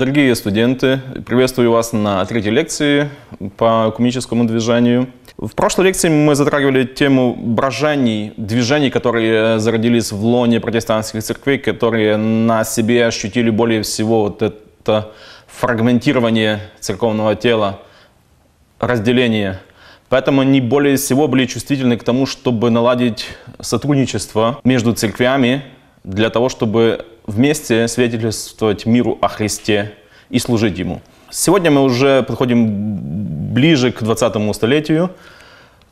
Дорогие студенты, приветствую вас на третьей лекции по комическому движению. В прошлой лекции мы затрагивали тему брожений, движений, которые зародились в лоне протестантских церквей, которые на себе ощутили более всего вот это фрагментирование церковного тела, разделение. Поэтому они более всего были чувствительны к тому, чтобы наладить сотрудничество между церквями для того, чтобы вместе свидетельствовать миру о Христе и служить Ему. Сегодня мы уже подходим ближе к 20 столетию,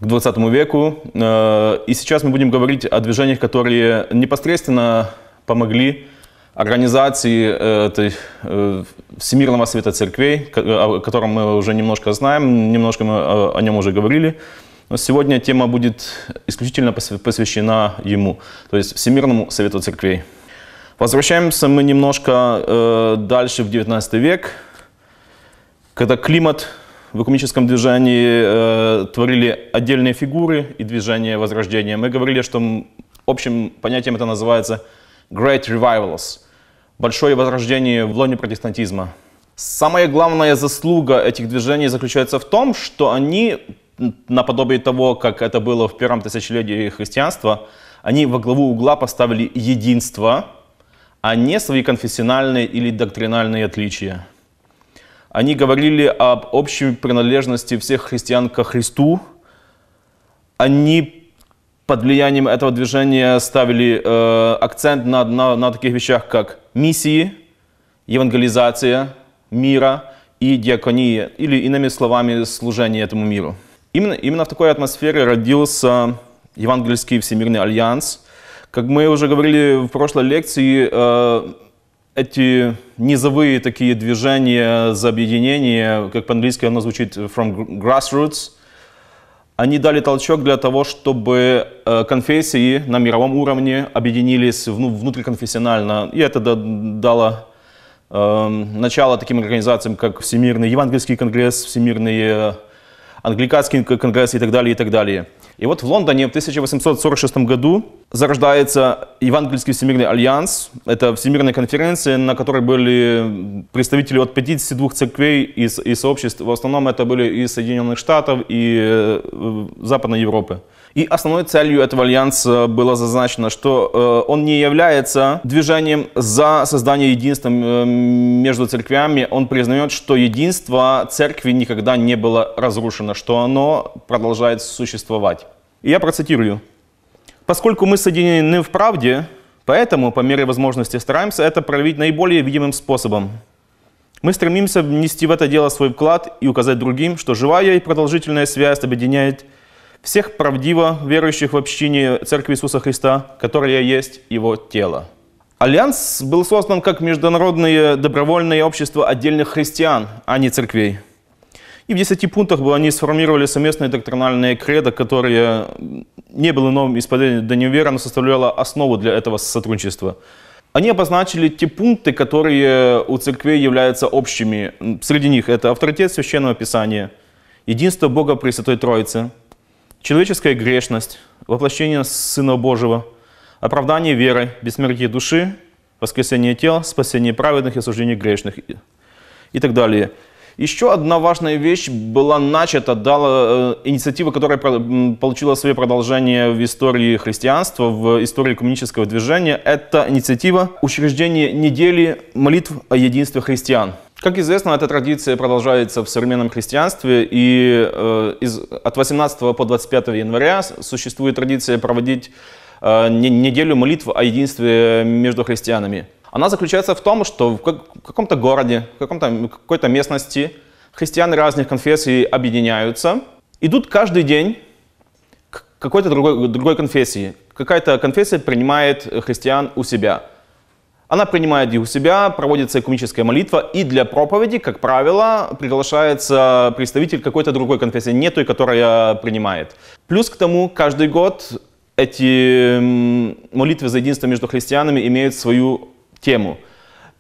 к 20 веку, э, и сейчас мы будем говорить о движениях, которые непосредственно помогли организации этой э, Всемирного Света Церквей, о котором мы уже немножко знаем, немножко мы э, о нем уже говорили. Но сегодня тема будет исключительно посвящена ему, то есть Всемирному Совету Церквей. Возвращаемся мы немножко э, дальше в 19 век, когда климат в экономическом движении э, творили отдельные фигуры и движение возрождения. Мы говорили, что общим понятием это называется Great Revivals, большое возрождение в лоне протестантизма. Самая главная заслуга этих движений заключается в том, что они, наподобие того, как это было в первом тысячелетии христианства, они во главу угла поставили единство – а не свои конфессиональные или доктринальные отличия. Они говорили об общей принадлежности всех христиан ко Христу. Они под влиянием этого движения ставили э, акцент на, на, на таких вещах, как миссии, евангелизация мира и диакония, или, иными словами, служение этому миру. Именно, именно в такой атмосфере родился Евангельский Всемирный Альянс – как мы уже говорили в прошлой лекции, э, эти низовые такие движения за объединение, как по-английски оно звучит from grassroots, они дали толчок для того, чтобы э, конфессии на мировом уровне объединились ну, внутриконфессионально. И это дало э, начало таким организациям, как Всемирный Евангельский конгресс, Всемирный Англиканский конгресс и так далее, и так далее. И вот в Лондоне в 1846 году зарождается Евангельский Всемирный Альянс. Это всемирная конференция, на которой были представители от 52 церквей и, и сообществ. В основном это были из Соединенных Штатов и э, Западной Европы. И основной целью этого альянса было зазначено, что э, он не является движением за создание единства э, между церквями. Он признает, что единство церкви никогда не было разрушено, что оно продолжает существовать. И я процитирую. «Поскольку мы соединены в правде, поэтому по мере возможности стараемся это проявить наиболее видимым способом. Мы стремимся внести в это дело свой вклад и указать другим, что живая и продолжительная связь объединяет – всех правдиво верующих в общине Церкви Иисуса Христа, которая есть Его тело. Альянс был создан как международное добровольное общество отдельных христиан, а не церквей. И в 10 пунктах бы они сформировали совместное доктринальное кредо, которое не было новым исповедания до неувера, но составляло основу для этого сотрудничества. Они обозначили те пункты, которые у церквей являются общими. Среди них это авторитет священного писания, единство Бога при Святой Троице человеческая грешность, воплощение Сына Божьего, оправдание верой, бессмертие души, воскресение тел, спасение праведных и осуждение грешных и, и так далее. Еще одна важная вещь была начата, дала э, инициатива, которая получила свое продолжение в истории христианства, в истории коммунистического движения. Это инициатива учреждения недели молитв о единстве христиан – как известно, эта традиция продолжается в современном христианстве, и э, из, от 18 по 25 января существует традиция проводить э, неделю молитв о единстве между христианами. Она заключается в том, что в, как, в каком-то городе, в каком-то, какой-то местности христианы разных конфессий объединяются, идут каждый день к какой-то другой, другой конфессии. Какая-то конфессия принимает христиан у себя – она принимает их у себя, проводится экуменическая молитва, и для проповеди, как правило, приглашается представитель какой-то другой конфессии, не той, которая принимает. Плюс к тому, каждый год эти молитвы за единство между христианами имеют свою тему.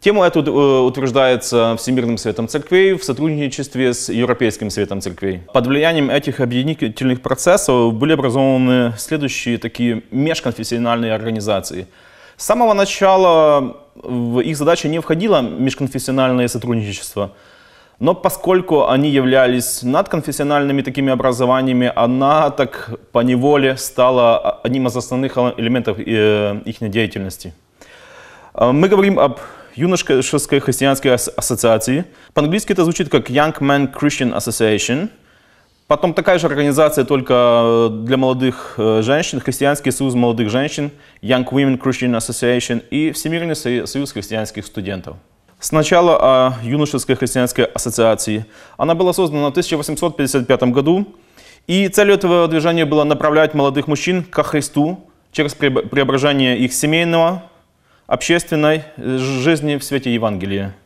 Тему эту э, утверждается Всемирным светом Церквей в сотрудничестве с Европейским светом Церквей. Под влиянием этих объединительных процессов были образованы следующие такие межконфессиональные организации – с самого начала в их задачи не входило межконфессиональное сотрудничество. Но поскольку они являлись надконфессиональными такими образованиями, она так по неволе стала а, одним из основных элементов э, их деятельности. А, мы говорим об юношеской христианской ассоциации. По-английски это звучит как Young Men Christian Association – Потом такая же организация только э, для молодых э, женщин, Христианский союз молодых женщин, Young Women Christian Association и Всемирный союз христианских студентов. Сначала о юношеской христианской ассоциации. Она была создана в 1855 году, и целью этого движения было направлять молодых мужчин ко Христу через преображение их семейного, общественной э, жизни в свете Евангелия.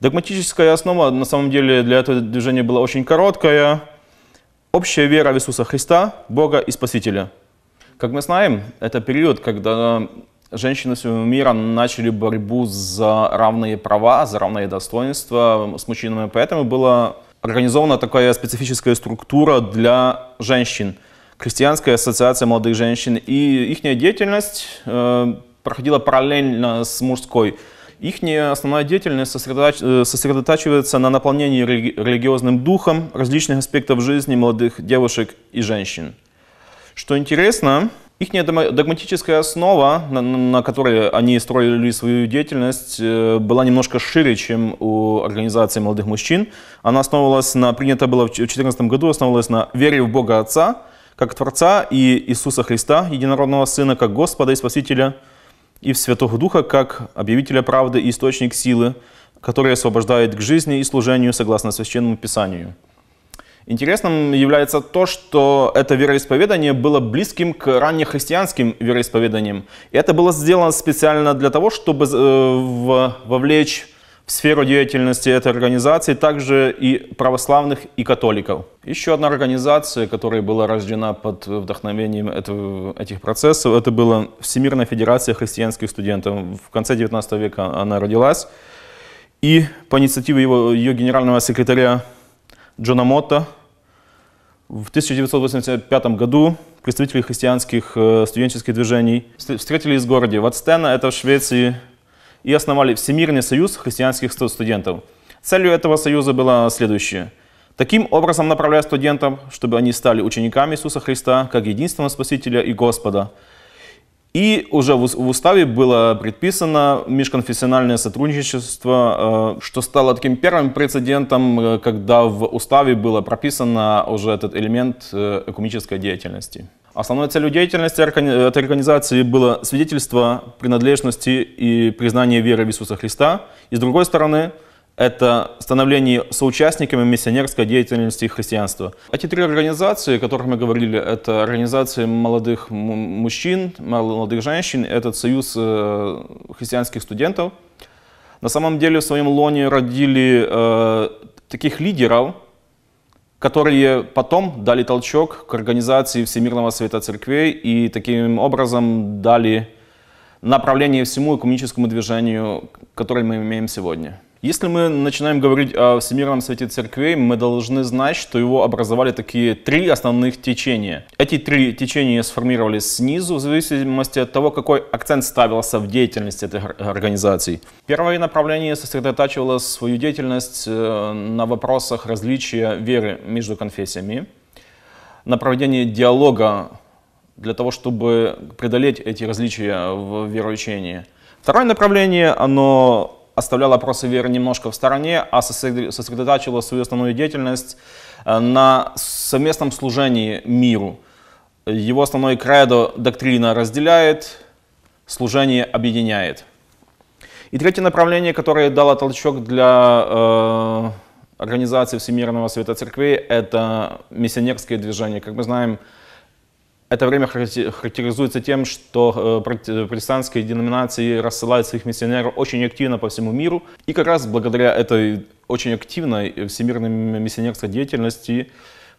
Догматическая основа на самом деле для этого движения была очень короткая – Общая вера в Иисуса Христа, Бога и Спасителя. Как мы знаем, это период, когда женщины всего мира начали борьбу за равные права, за равные достоинства с мужчинами. Поэтому была организована такая специфическая структура для женщин. Крестьянская ассоциация молодых женщин. И их деятельность э, проходила параллельно с мужской. Их основная деятельность сосредоч... Э, сосредотачивается на наполнении религи... религиозным духом различных аспектов жизни молодых девушек и женщин. Что интересно, их догматическая основа, на, на которой они строили свою деятельность, э, была немножко шире, чем у организации молодых мужчин. Она основывалась на, принята была в 2014 году, основывалась на вере в Бога Отца, как Творца, и Иисуса Христа, Единородного Сына, как Господа и Спасителя – и в Святого Духа как объявителя правды и источник силы, который освобождает к жизни и служению согласно Священному Писанию. Интересным является то, что это вероисповедание было близким к раннехристианским вероисповеданиям. И это было сделано специально для того, чтобы э, вовлечь в сферу деятельности этой организации также и православных, и католиков. Еще одна организация, которая была рождена под вдохновением этого, этих процессов, это была Всемирная Федерация Христианских Студентов. В конце 19 века она родилась. И по инициативе его, ее генерального секретаря Джона Мотта в 1985 году представители христианских э, студенческих движений встретились в городе Ватстена, это в Швеции, и основали Всемирный союз христианских студентов. Целью этого союза было следующее. Таким образом направляя студентов, чтобы они стали учениками Иисуса Христа, как единственного Спасителя и Господа. И уже в уставе было предписано межконфессиональное сотрудничество, э, что стало таким первым прецедентом, э, когда в уставе было прописано уже этот элемент э, экономической деятельности. Основной целью деятельности э, этой организации было свидетельство принадлежности и признание веры в Иисуса Христа. И с другой стороны, это становление соучастниками миссионерской деятельности христианства. Эти три организации, о которых мы говорили, это организации молодых мужчин, молодых женщин, этот союз э, христианских студентов. На самом деле в своем лоне родили э, таких лидеров, которые потом дали толчок к организации Всемирного Совета Церквей и таким образом дали направление всему экономическому движению, которое мы имеем сегодня. Если мы начинаем говорить о Всемирном Свете Церквей, мы должны знать, что его образовали такие три основных течения. Эти три течения сформировались снизу в зависимости от того, какой акцент ставился в деятельности этих организаций. Первое направление сосредотачивало свою деятельность э, на вопросах различия веры между конфессиями, на проведении диалога для того, чтобы преодолеть эти различия в вероучении. Второе направление, оно оставлял вопросы веры немножко в стороне, а сосредотачивала свою основную деятельность э, на совместном служении миру. Его основной кредо доктрина разделяет, служение объединяет. И третье направление, которое дало толчок для э, организации Всемирного Света Церквей, это миссионерское движение. Как мы знаем, это время характеризуется тем, что э, протестантские деноминации рассылают своих миссионеров очень активно по всему миру. И как раз благодаря этой очень активной э, всемирной миссионерской деятельности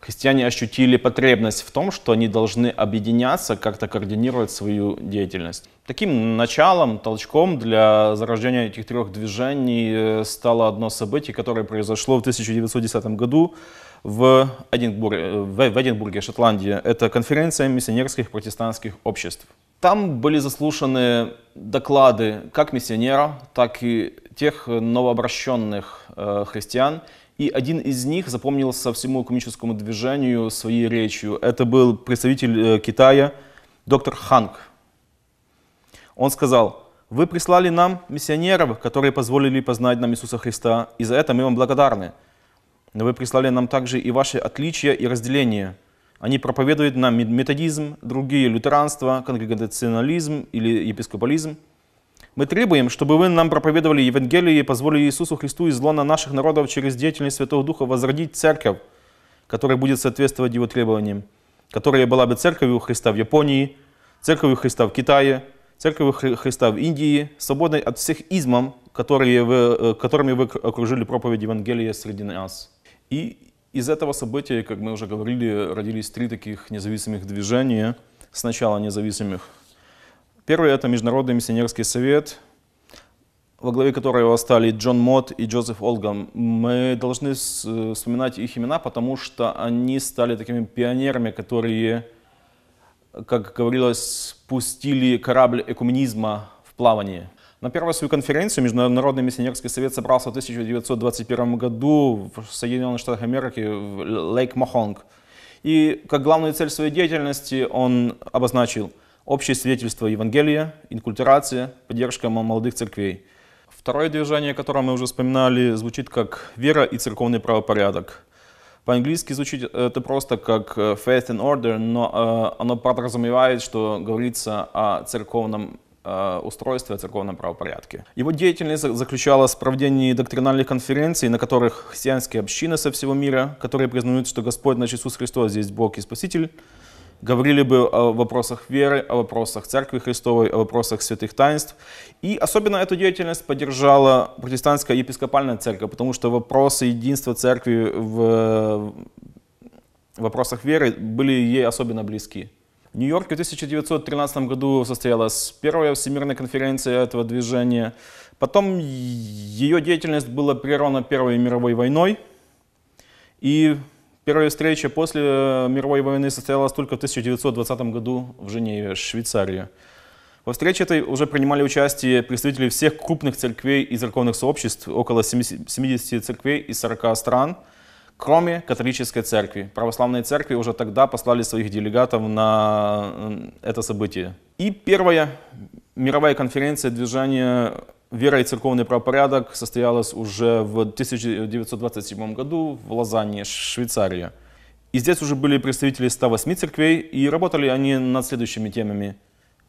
христиане ощутили потребность в том, что они должны объединяться, как-то координировать свою деятельность. Таким началом, толчком для зарождения этих трех движений э, стало одно событие, которое произошло в 1910 году в Эдинбурге, э, в, в Эдинбурге, Шотландии. Это конференция миссионерских протестантских обществ. Там были заслушаны доклады как миссионеров, так и тех новообращенных э, христиан. И один из них запомнился всему экономическому движению своей речью. Это был представитель э, Китая, доктор Ханг. Он сказал, «Вы прислали нам миссионеров, которые позволили познать нам Иисуса Христа, и за это мы вам благодарны» но вы прислали нам также и ваши отличия и разделения. Они проповедуют нам методизм, другие – лютеранство, конгрегационализм или епископализм. Мы требуем, чтобы вы нам проповедовали Евангелие и позволили Иисусу Христу из лона наших народов через деятельность Святого Духа возродить церковь, которая будет соответствовать его требованиям, которая была бы церковью Христа в Японии, церковью Христа в Китае, церковью Христа в Индии, свободной от всех измам, которые вы, э, которыми вы окружили проповедь Евангелия среди нас. И из этого события, как мы уже говорили, родились три таких независимых движения, сначала независимых. Первый — это Международный миссионерский совет, во главе которого стали Джон Мот и Джозеф Олган. Мы должны э, вспоминать их имена, потому что они стали такими пионерами, которые, как говорилось, пустили корабль экуменизма в плавание — на первую свою конференцию Международный миссионерский совет собрался в 1921 году в Соединенных Штатах Америки в Лейк Махонг, И как главную цель своей деятельности он обозначил общее свидетельство Евангелия, инкультурация, поддержка молодых церквей. Второе движение, которое мы уже вспоминали, звучит как «Вера и церковный правопорядок». По-английски звучит это просто как э, faith and order, но э, оно подразумевает, что говорится о церковном Э, устройства о церковном правопорядке. Его деятельность заключалась в проведении доктринальных конференций, на которых христианские общины со всего мира, которые признают, что Господь наш Иисус Христос здесь Бог и Спаситель, говорили бы о вопросах веры, о вопросах Церкви Христовой, о вопросах святых таинств. И особенно эту деятельность поддержала протестантская епископальная церковь, потому что вопросы единства церкви в вопросах веры были ей особенно близки. В Нью-Йорке в 1913 году состоялась первая всемирная конференция этого движения. Потом ее деятельность была прервана Первой мировой войной. И первая встреча после э, мировой войны состоялась только в 1920 году в Женеве, Швейцарии. Во встрече этой уже принимали участие представители всех крупных церквей и церковных сообществ, около 70 церквей из 40 стран – кроме католической церкви. Православные церкви уже тогда послали своих делегатов на это событие. И первая мировая конференция движения «Вера и церковный правопорядок» состоялась уже в 1927 году в Лозанне, Швейцария. И здесь уже были представители 108 церквей, и работали они над следующими темами.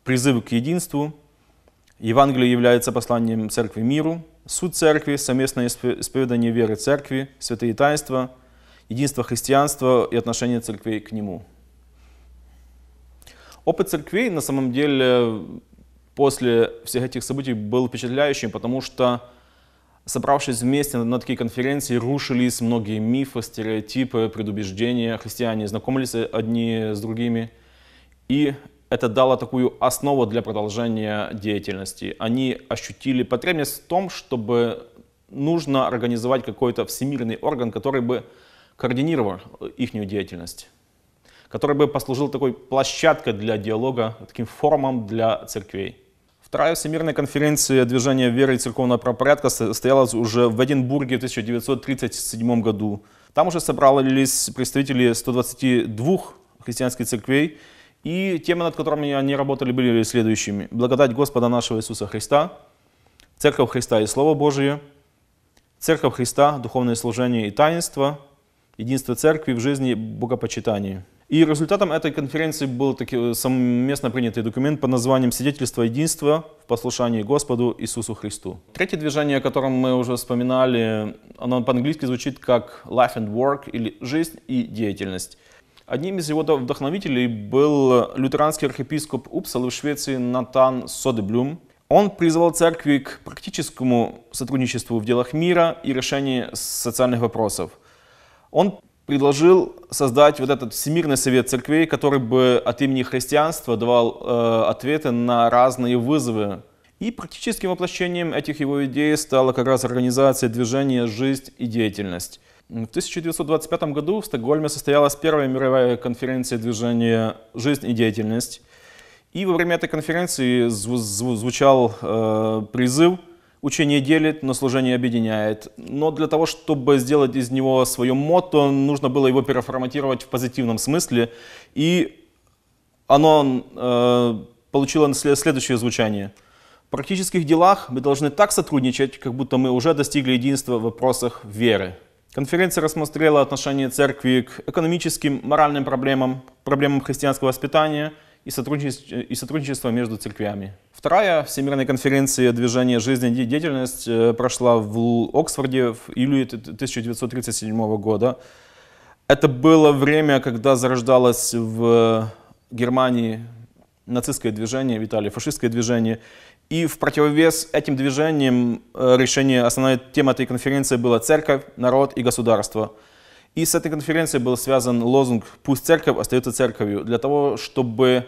Призыв к единству – Евангелие является посланием церкви миру, суд церкви, совместное исповедание веры церкви, святые таинства, единство христианства и отношение церквей к нему. Опыт церквей на самом деле после всех этих событий был впечатляющим, потому что, собравшись вместе на такие конференции, рушились многие мифы, стереотипы, предубеждения. Христиане знакомились одни с другими. И это дало такую основу для продолжения деятельности. Они ощутили потребность в том, чтобы нужно организовать какой-то всемирный орган, который бы координировал их деятельность, который бы послужил такой площадкой для диалога, таким форумом для церквей. Вторая всемирная конференция движения веры и церковного правопорядка состоялась уже в Эдинбурге в 1937 году. Там уже собрались представители 122 христианских церквей, и темы, над которыми они работали, были следующими. Благодать Господа нашего Иисуса Христа, Церковь Христа и Слово Божие, Церковь Христа, духовное служение и таинство, единство Церкви в жизни и богопочитании. И результатом этой конференции был таки э, совместно принятый документ под названием «Свидетельство единства в послушании Господу Иисусу Христу». Третье движение, о котором мы уже вспоминали, оно по-английски звучит как «Life and Work» или «Жизнь и деятельность». Одним из его вдохновителей был лютеранский архиепископ Упсалы в Швеции Натан Содеблюм. Он призвал церкви к практическому сотрудничеству в делах мира и решении социальных вопросов. Он предложил создать вот этот Всемирный совет церквей, который бы от имени христианства давал э, ответы на разные вызовы. И практическим воплощением этих его идей стала как раз организация движения «Жизнь и деятельность». В 1925 году в Стокгольме состоялась первая мировая конференция движения «Жизнь и деятельность». И во время этой конференции звучал э, призыв «Учение делит, но служение объединяет». Но для того, чтобы сделать из него свое мото, нужно было его переформатировать в позитивном смысле. И оно э, получило следующее звучание – в практических делах мы должны так сотрудничать, как будто мы уже достигли единства в вопросах веры. Конференция рассмотрела отношение церкви к экономическим, моральным проблемам, проблемам христианского воспитания и сотрудничества, и сотрудничества между церквями. Вторая Всемирная конференция движения жизни и деятельность» э, прошла в Оксфорде в июле 1937 года. Это было время, когда зарождалось в Германии нацистское движение, в Италии фашистское движение, и в противовес этим движениям э, решение, основной темы этой конференции было «Церковь, народ и государство». И с этой конференцией был связан лозунг «Пусть церковь остается церковью», для того, чтобы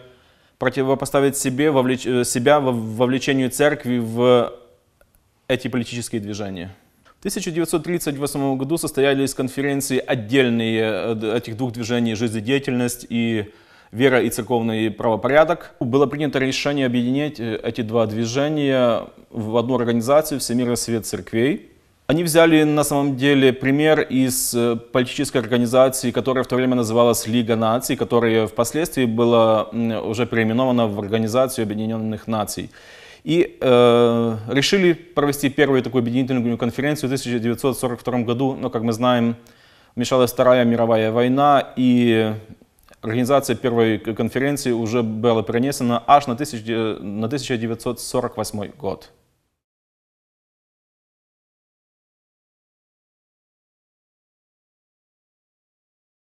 противопоставить себе, вовлеч... Э, себя вовлечению церкви в эти политические движения. В 1938 году состоялись конференции отдельные э, этих двух движений «Жизнедеятельность» и «Жизнедеятельность» вера и церковный правопорядок. Было принято решение объединить э, эти два движения в одну организацию «Всемирный свет церквей». Они взяли на самом деле пример из э, политической организации, которая в то время называлась Лига наций, которая впоследствии была уже переименована в Организацию Объединенных Наций. И э, решили провести первую такую объединительную конференцию в 1942 году, но, как мы знаем, вмешалась Вторая мировая война, и Организация первой конференции уже была перенесена аж на 1948 э, год.